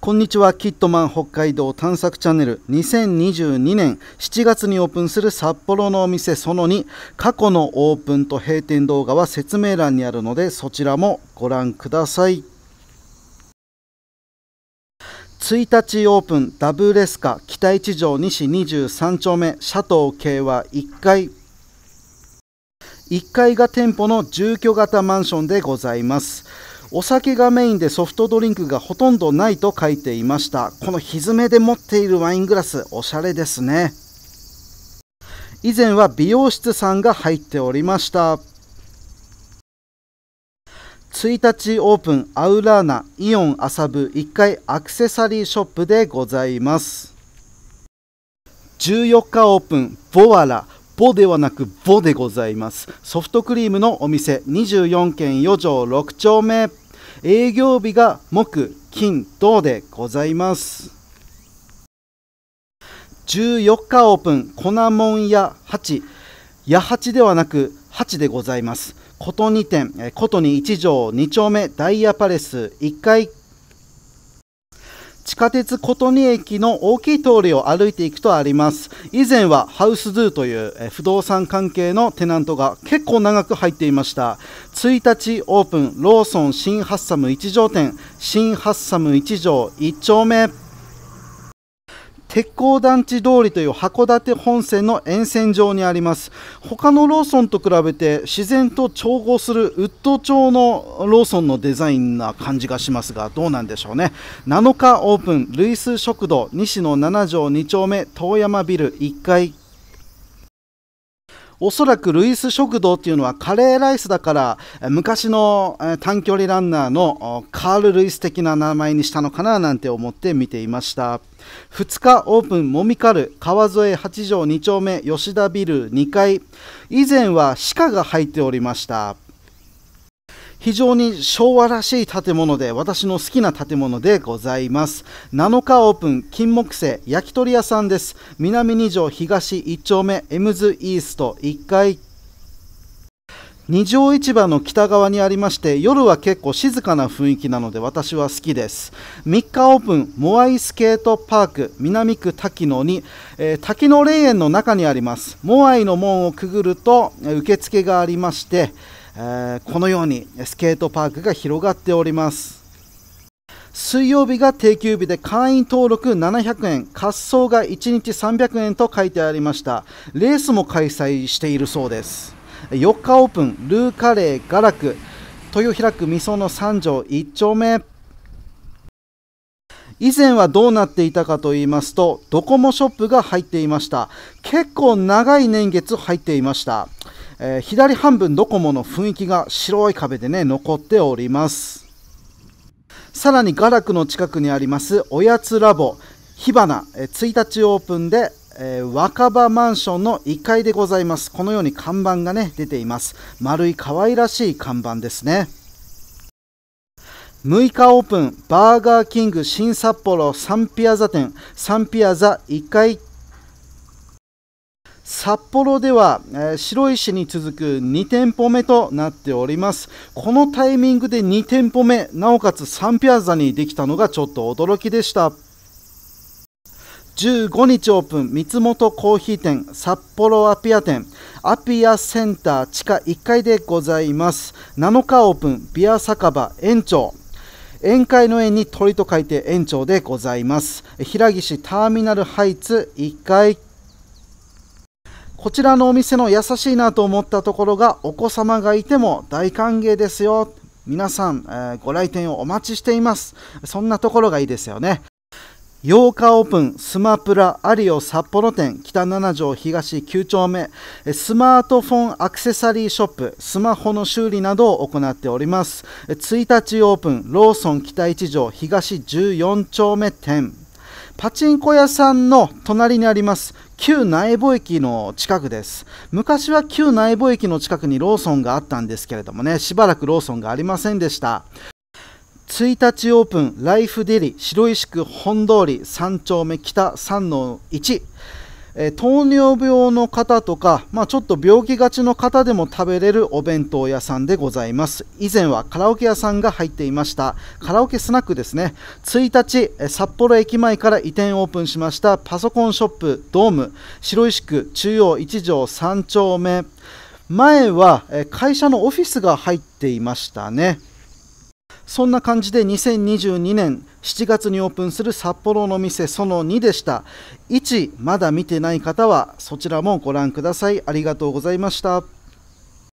こんにちは、キットマン北海道探索チャンネル2022年7月にオープンする札幌のお店その2過去のオープンと閉店動画は説明欄にあるのでそちらもご覧ください。1日オープンダブルスカ北一条西23丁目シャトー系は1階1階が店舗の住居型マンションでございます。お酒がメインでソフトドリンクがほとんどないと書いていましたこのひづめで持っているワイングラスおしゃれですね以前は美容室さんが入っておりました1日オープンアウラーナイオン麻布1階アクセサリーショップでございます14日オープンボアラボではなくボでございますソフトクリームのお店24軒4畳6丁目営業日が木、金、土でございます。14日オープン、粉もん屋8、八八ではなく八でございます。こと2店、ことに1条2丁目ダイヤパレス1階地下鉄琴仁駅の大きい通りを歩いていくとあります以前はハウスドゥという不動産関係のテナントが結構長く入っていました1日オープンローソン新ハッサム1条店新ハッサム1条1丁目鉄鋼団地通りという函館本線の沿線上にあります他のローソンと比べて自然と調合するウッド調のローソンのデザインな感じがしますがどうなんでしょうね7日オープンルイス食堂西野7条2丁目遠山ビル1階おそらくルイス食堂っていうのはカレーライスだから昔の短距離ランナーのカール・ルイス的な名前にしたのかななんて思って見ていました2日オープンモミカル川添8条2丁目吉田ビル2階以前は鹿が入っておりました非常に昭和らしい建物で私の好きな建物でございます7日オープン金木犀焼き鳥屋さんです南2条東1丁目エムズイースト1階二条市場の北側にありまして夜は結構静かな雰囲気なので私は好きです3日オープンモアイスケートパーク南区滝野に、えー、滝野霊園の中にありますモアイの門をくぐると受付がありまして、えこのようにスケートパークが広がっております水曜日が定休日で会員登録700円滑走が1日300円と書いてありましたレースも開催しているそうです4日オープンルーカレーガラク豊平区みその3条1丁目以前はどうなっていたかと言いますとドコモショップが入っていました結構長い年月入っていましたえー、左半分ドコモの雰囲気が白い壁でね残っておりますさらにガラクの近くにありますおやつラボ火花、えー、1日オープンで、えー、若葉マンションの1階でございますこのように看板がね出ています丸い可愛らしい看板ですね6日オープンバーガーキング新札幌サンピアザ店サンピアザ1階札幌では、えー、白石に続く2店舗目となっておりますこのタイミングで2店舗目なおかつサンピアザにできたのがちょっと驚きでした15日オープン三本コーヒー店札幌アピア店アピアセンター地下1階でございます7日オープンビア酒場園長宴会の縁に鳥と書いて園長でございます平岸ターミナルハイツ1階こちらのお店の優しいなと思ったところがお子様がいても大歓迎ですよ。皆さん、えー、ご来店をお待ちしています。そんなところがいいですよね。8日オープンスマプラアリオ札幌店北7条東9丁目スマートフォンアクセサリーショップスマホの修理などを行っております1日オープンローソン北1条東14丁目店パチンコ屋さんの隣にあります旧内房駅の近くです昔は旧内房駅の近くにローソンがあったんですけれどもねしばらくローソンがありませんでした1日オープンライフデリ白石区本通り3丁目北3の1え糖尿病の方とか、まあ、ちょっと病気がちの方でも食べれるお弁当屋さんでございます以前はカラオケ屋さんが入っていましたカラオケスナックですね1日札幌駅前から移転オープンしましたパソコンショップドーム白石区中央1条3丁目前は会社のオフィスが入っていましたねそんな感じで2022年7月にオープンする札幌の店その2でした1まだ見てない方はそちらもご覧くださいありがとうございました